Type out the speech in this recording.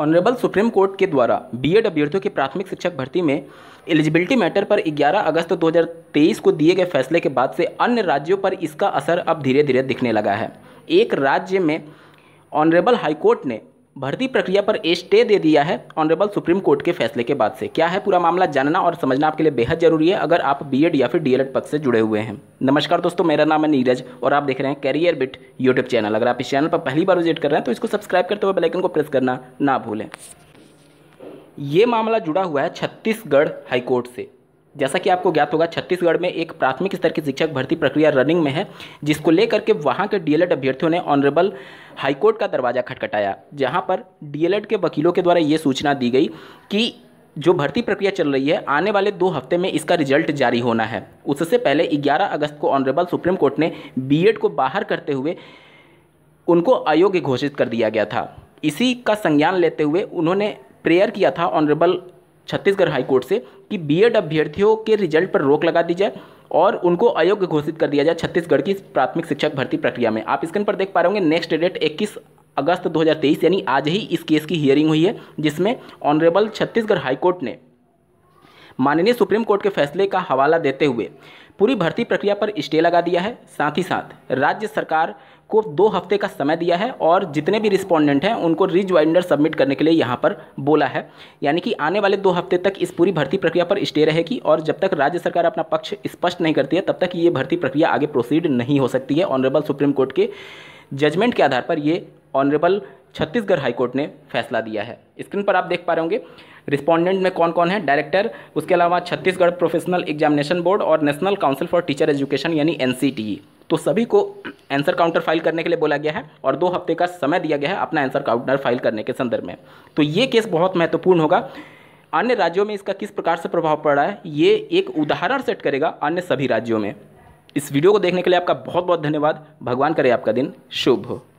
honourable supreme court के द्वारा BEd अभ्यर्थियों की प्राथमिक शिक्षक भर्ती में एलिजिबिलिटी मैटर पर 11 अगस्त 2023 को दिए गए फैसले के बाद से अन्य राज्यों पर इसका असर अब धीरे धीरे दिखने लगा है एक राज्य में ऑनरेबल हाईकोर्ट ने भर्ती प्रक्रिया पर स्टे दे दिया है ऑनरेबल सुप्रीम कोर्ट के फैसले के बाद से क्या है पूरा मामला जानना और समझना आपके लिए बेहद जरूरी है अगर आप बीएड या फिर डीएलएड पद से जुड़े हुए हैं नमस्कार दोस्तों मेरा नाम है नीरज और आप देख रहे हैं कैरियर बिट यूट्यूब चैनल अगर आप इस चैनल पर पहली बार विजिट कर रहे हैं तो इसको सब्सक्राइब करते हुए बेलाइकन को प्रेस करना ना भूलें ये मामला जुड़ा हुआ है छत्तीसगढ़ हाईकोर्ट से जैसा कि आपको ज्ञात होगा छत्तीसगढ़ में एक प्राथमिक स्तर की शिक्षक भर्ती प्रक्रिया रनिंग में है जिसको लेकर के वहाँ के डीएलएड अभ्यर्थियों ने ऑनरेबल हाईकोर्ट का दरवाज़ा खटखटाया जहाँ पर डीएलएड के वकीलों के द्वारा ये सूचना दी गई कि जो भर्ती प्रक्रिया चल रही है आने वाले दो हफ्ते में इसका रिजल्ट जारी होना है उससे पहले 11 अगस्त को ऑनरेबल सुप्रीम कोर्ट ने बीएड को बाहर करते हुए उनको अयोग्य घोषित कर दिया गया था इसी का संज्ञान लेते हुए उन्होंने प्रेयर किया था ऑनरेबल छत्तीसगढ़ हाईकोर्ट से कि बीएड अभ्यर्थियों के रिजल्ट पर रोक लगा दी जाए और उनको अयोग्य घोषित कर दिया जाए छत्तीसगढ़ की प्राथमिक शिक्षक भर्ती प्रक्रिया में आप स्क्रीन पर देख पा रहे होंगे नेक्स्ट डेट 21 अगस्त 2023 यानी आज ही इस केस की हियरिंग हुई है जिसमें ऑनरेबल छत्तीसगढ़ हाईकोर्ट ने माननीय सुप्रीम कोर्ट के फैसले का हवाला देते हुए पूरी भर्ती प्रक्रिया पर स्टे लगा दिया है साथ ही साथ राज्य सरकार को दो हफ्ते का समय दिया है और जितने भी रिस्पॉन्डेंट हैं उनको रिज्वाइंडर सबमिट करने के लिए यहाँ पर बोला है यानी कि आने वाले दो हफ्ते तक इस पूरी भर्ती प्रक्रिया पर स्टे रहेगी और जब तक राज्य सरकार अपना पक्ष स्पष्ट नहीं करती है तब तक ये भर्ती प्रक्रिया आगे प्रोसीड नहीं हो सकती है ऑनरेबल सुप्रीम कोर्ट के जजमेंट के आधार पर ये ऑनरेबल छत्तीसगढ़ हाईकोर्ट ने फैसला दिया है स्क्रीन पर आप देख पा रहे होंगे रिस्पॉन्डेंट में कौन कौन है डायरेक्टर उसके अलावा छत्तीसगढ़ प्रोफेशनल एग्जामिनेशन बोर्ड और national council for teacher education यानी एन तो सभी को आंसर काउंटर फाइल करने के लिए बोला गया है और दो हफ्ते का समय दिया गया है अपना आंसर काउंटर फाइल करने के संदर्भ में तो ये केस बहुत महत्वपूर्ण होगा अन्य राज्यों में इसका किस प्रकार से प्रभाव पड़ रहा है ये एक उदाहरण सेट करेगा अन्य सभी राज्यों में इस वीडियो को देखने के लिए आपका बहुत बहुत धन्यवाद भगवान करे आपका दिन शुभ हो